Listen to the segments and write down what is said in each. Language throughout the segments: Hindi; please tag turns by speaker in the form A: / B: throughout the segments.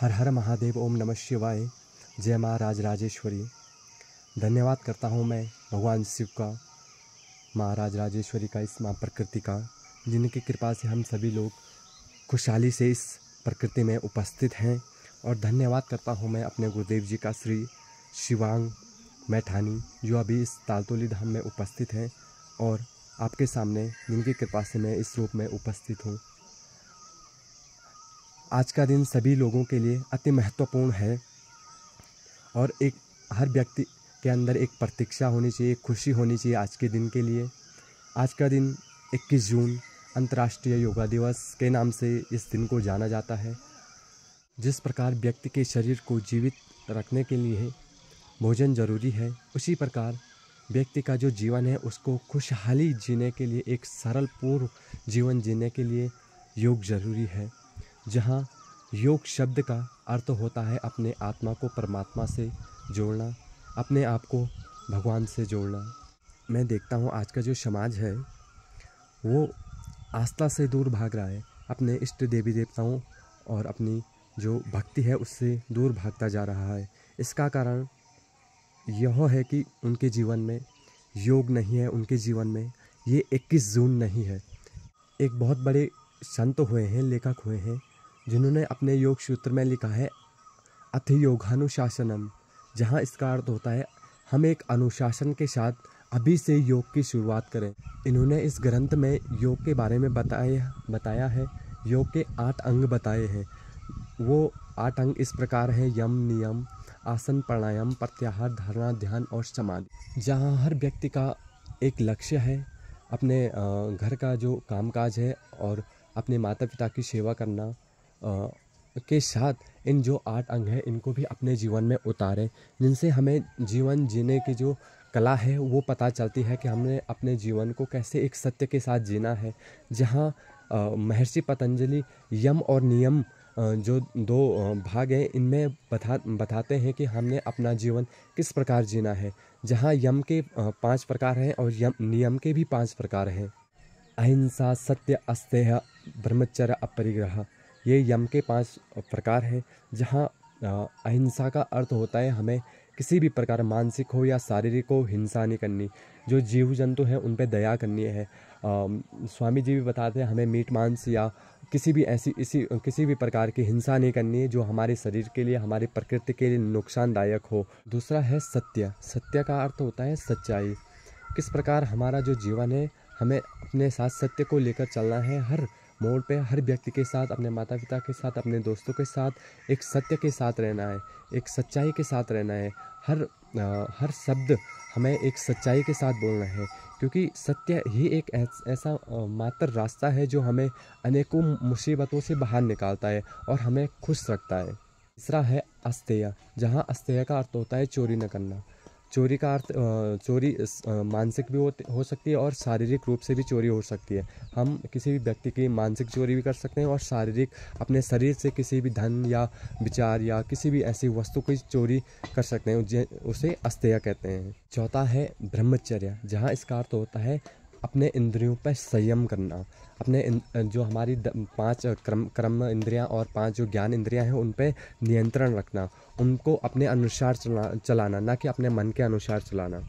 A: हर हर महादेव ओम नमः शिवाय जय माँ राज राजेश्वरी धन्यवाद करता हूँ मैं भगवान शिव का महाराज राजेश्वरी का इस माँ प्रकृति का जिनकी कृपा से हम सभी लोग खुशहाली से इस प्रकृति में उपस्थित हैं और धन्यवाद करता हूँ मैं अपने गुरुदेव जी का श्री शिवांग मैठानी जो अभी इस तालतोली धाम में उपस्थित हैं और आपके सामने जिनकी कृपा से मैं इस रूप में उपस्थित हूँ आज का दिन सभी लोगों के लिए अति महत्वपूर्ण है और एक हर व्यक्ति के अंदर एक प्रतीक्षा होनी चाहिए एक खुशी होनी चाहिए आज के दिन के लिए आज का दिन 21 जून अंतर्राष्ट्रीय योगा दिवस के नाम से इस दिन को जाना जाता है जिस प्रकार व्यक्ति के शरीर को जीवित रखने के लिए भोजन जरूरी है उसी प्रकार व्यक्ति का जो जीवन है उसको खुशहाली जीने के लिए एक सरल पूर्व जीवन जीने के लिए योग जरूरी है जहाँ योग शब्द का अर्थ होता है अपने आत्मा को परमात्मा से जोड़ना अपने आप को भगवान से जोड़ना मैं देखता हूँ आज का जो समाज है वो आस्था से दूर भाग रहा है अपने इष्ट देवी देवताओं और अपनी जो भक्ति है उससे दूर भागता जा रहा है इसका कारण यह है कि उनके जीवन में योग नहीं है उनके जीवन में ये 21 जून नहीं है एक बहुत बड़े संत हुए हैं लेखक हुए हैं जिन्होंने अपने योग सूत्र में लिखा है अथ योगानुशासनम जहाँ इसका अर्थ होता है हम एक अनुशासन के साथ अभी से योग की शुरुआत करें इन्होंने इस ग्रंथ में योग के बारे में बताया बताया है योग के आठ अंग बताए हैं वो आठ अंग इस प्रकार हैं यम नियम आसन प्राणायाम प्रत्याहार धारणा ध्यान और समाधि जहाँ हर व्यक्ति का एक लक्ष्य है अपने घर का जो कामकाज है और अपने माता पिता की सेवा करना के साथ इन जो आठ अंग हैं इनको भी अपने जीवन में उतारें जिनसे हमें जीवन जीने की जो कला है वो पता चलती है कि हमने अपने जीवन को कैसे एक सत्य के साथ जीना है जहाँ महर्षि पतंजलि यम और नियम जो दो भाग हैं इनमें बता बताते हैं कि हमने अपना जीवन किस प्रकार जीना है जहाँ यम के पांच प्रकार हैं और यम नियम के भी पांच प्रकार हैं अहिंसा सत्य अस्तेह ब्रह्मचर्य अपरिग्रह ये यम के पांच प्रकार हैं जहाँ अहिंसा का अर्थ होता है हमें किसी भी प्रकार मानसिक हो या शारीरिक हो हिंसा नहीं करनी जो जीव जंतु हैं उन पर दया करनी है आ, स्वामी जी भी बताते हैं हमें मीट मांस या किसी भी ऐसी इसी किसी भी प्रकार की हिंसा नहीं करनी है जो हमारे शरीर के लिए हमारी प्रकृति के लिए नुकसानदायक हो दूसरा है सत्य सत्य का अर्थ होता है सच्चाई किस प्रकार हमारा जो जीवन है हमें अपने साथ सत्य को लेकर चलना है हर मोड़ पे हर व्यक्ति के साथ अपने माता पिता के साथ अपने दोस्तों के साथ एक सत्य के साथ रहना है एक सच्चाई के साथ रहना है हर आ, हर शब्द हमें एक सच्चाई के साथ बोलना है क्योंकि सत्य ही एक ऐसा मात्र रास्ता है जो हमें अनेकों मुसीबतों से बाहर निकालता है और हमें खुश रखता है तीसरा है अस्तेय जहाँ अस्तेय का अर्थ होता है चोरी न करना चोरी का अर्थ चोरी मानसिक भी हो हो सकती है और शारीरिक रूप से भी चोरी हो सकती है हम किसी भी व्यक्ति की मानसिक चोरी भी कर सकते हैं और शारीरिक अपने शरीर से किसी भी धन या विचार या किसी भी ऐसी वस्तु की चोरी कर सकते हैं उसे अस्तेय कहते हैं चौथा है ब्रह्मचर्य जहाँ इसका अर्थ होता है अपने इंद्रियों पर संयम करना अपने जो हमारी पांच क्रम क्रम इंद्रियां और पांच जो ज्ञान इंद्रियां हैं उन पर नियंत्रण रखना उनको अपने अनुसार चला चलाना ना कि अपने मन के अनुसार चलाना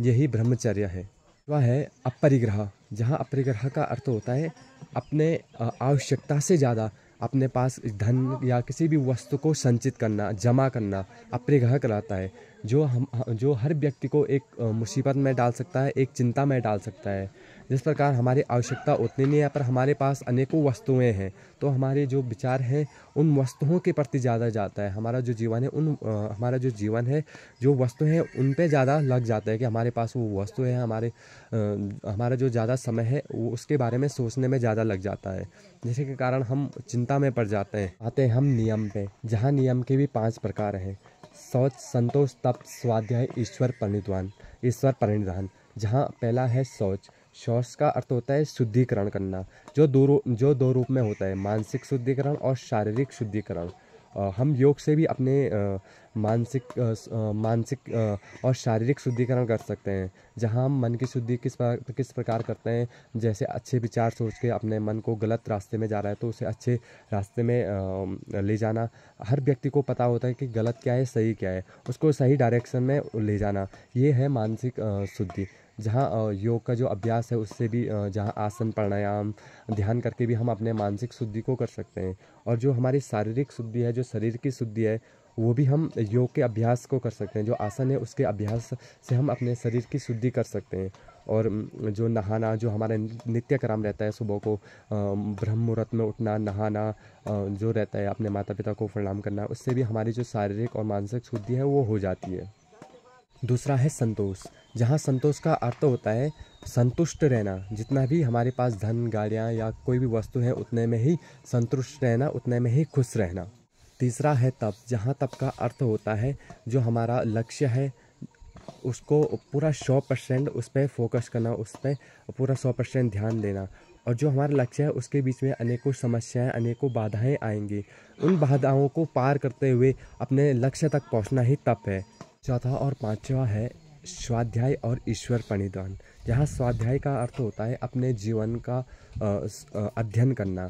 A: यही ब्रह्मचर्य है वह है अपरिग्रह जहाँ अपरिग्रह का अर्थ होता है अपने आवश्यकता से ज़्यादा अपने पास धन हाँ। या किसी भी वस्तु को संचित करना जमा करना अपने घर कराता है जो हम जो हर व्यक्ति को एक मुसीबत में डाल सकता है एक चिंता में डाल सकता है जिस प्रकार हमारी आवश्यकता उतनी नहीं है पर हमारे पास अनेकों वस्तुएं हैं तो हमारे जो विचार हैं उन वस्तुओं के प्रति ज़्यादा जाता है हमारा जो जीवन है उन आ, हमारा जो जीवन है जो वस्तु हैं उन पे ज़्यादा लग जाता है कि हमारे पास वो वस्तु है हमारे आ, हमारा जो ज़्यादा समय है वो उसके बारे में सोचने में ज़्यादा लग जाता है जिसके के कारण हम चिंता में पड़ जाते हैं आते हैं हम नियम पे जहाँ नियम के भी पाँच प्रकार हैं शौच संतोष तप स्वाध्याय ईश्वर परिधान ईश्वर परिणिधान जहाँ पहला है शौच शौच का अर्थ होता है शुद्धिकरण करना जो दो जो दो रूप में होता है मानसिक शुद्धिकरण और शारीरिक शुद्धिकरण हम योग से भी अपने मानसिक मानसिक और शारीरिक शुद्धिकरण कर सकते हैं जहां हम मन की शुद्धि किस प्रकार किस प्रकार करते हैं जैसे अच्छे विचार सोच के अपने मन को गलत रास्ते में जा रहा है तो उसे अच्छे रास्ते में ले जाना हर व्यक्ति को पता होता है कि गलत क्या है सही क्या है उसको सही डायरेक्शन में ले जाना ये है मानसिक शुद्धि जहाँ योग का जो अभ्यास है उससे भी जहाँ आसन प्राणायाम ध्यान करके भी हम अपने मानसिक शुद्धि को कर सकते हैं और जो हमारी शारीरिक शुद्धि है जो शरीर की शुद्धि है वो भी हम योग के अभ्यास को कर सकते हैं जो आसन है उसके अभ्यास से हम अपने शरीर की शुद्धि कर सकते हैं और जो नहाना जो हमारा नित्य क्रम रहता है सुबह को ब्रह्म मुहूर्त में उठना नहाना जो रहता है अपने माता पिता को प्रणाम करना उससे भी हमारी जो शारीरिक और मानसिक शुद्धि है वो हो जाती है दूसरा है संतोष जहाँ संतोष का अर्थ होता है संतुष्ट रहना जितना भी हमारे पास धन गाड़ियाँ या कोई भी वस्तु है उतने में ही संतुष्ट रहना उतने में ही खुश रहना तीसरा है तप जहाँ तप का अर्थ होता है जो हमारा लक्ष्य है उसको पूरा सौ परसेंट उस पर फोकस करना उस पर पूरा सौ परसेंट ध्यान देना और जो हमारा लक्ष्य है उसके बीच में अनेकों समस्याएं अनेकों बाधाएं आएंगी उन बाधाओं को पार करते हुए अपने लक्ष्य तक पहुंचना ही तप है चौथा और पांचवा है स्वाध्याय और ईश्वर प्रणिधान जहाँ स्वाध्याय का अर्थ होता है अपने जीवन का अध्ययन करना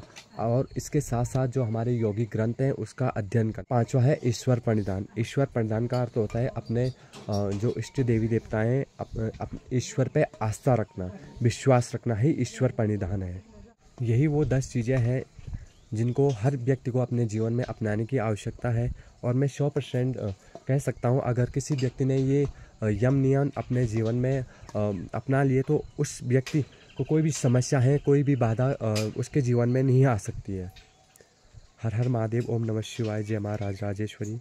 A: और इसके साथ साथ जो हमारे योगी ग्रंथ हैं उसका अध्ययन करना पांचवा है ईश्वर प्रणिधान ईश्वर प्रणिधान का अर्थ होता है अपने जो इष्ट देवी देवताएँ अपने ईश्वर पे आस्था रखना विश्वास रखना ही ईश्वर प्रणिधान है यही वो दस चीज़ें हैं जिनको हर व्यक्ति को अपने जीवन में अपनाने की आवश्यकता है और मैं सौ परसेंट कह सकता हूँ अगर किसी व्यक्ति ने ये यम नियम अपने जीवन में अपना लिए तो उस व्यक्ति को कोई भी समस्या है कोई भी बाधा उसके जीवन में नहीं आ सकती है हर हर महादेव ओम नमः शिवाय जय महाराज राज राजेश्वरी